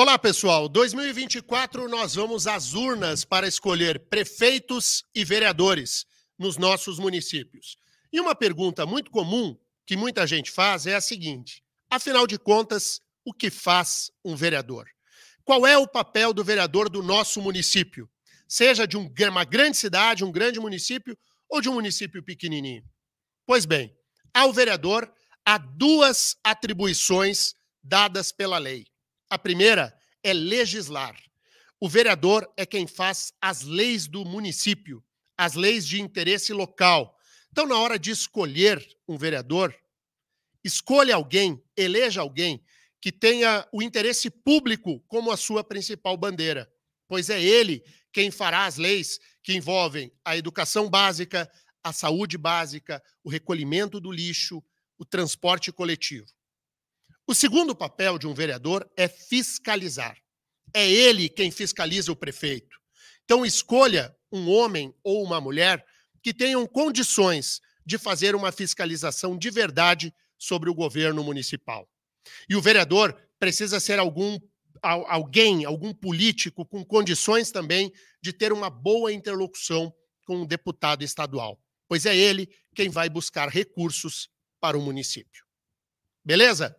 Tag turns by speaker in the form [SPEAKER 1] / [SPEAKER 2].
[SPEAKER 1] Olá, pessoal. 2024 nós vamos às urnas para escolher prefeitos e vereadores nos nossos municípios. E uma pergunta muito comum que muita gente faz é a seguinte: afinal de contas, o que faz um vereador? Qual é o papel do vereador do nosso município? Seja de uma grande cidade, um grande município ou de um município pequenininho. Pois bem, ao vereador há duas atribuições dadas pela lei a primeira é legislar. O vereador é quem faz as leis do município, as leis de interesse local. Então, na hora de escolher um vereador, escolha alguém, eleja alguém que tenha o interesse público como a sua principal bandeira, pois é ele quem fará as leis que envolvem a educação básica, a saúde básica, o recolhimento do lixo, o transporte coletivo. O segundo papel de um vereador é fiscalizar. É ele quem fiscaliza o prefeito. Então, escolha um homem ou uma mulher que tenham condições de fazer uma fiscalização de verdade sobre o governo municipal. E o vereador precisa ser algum alguém, algum político com condições também de ter uma boa interlocução com o um deputado estadual, pois é ele quem vai buscar recursos para o município. Beleza?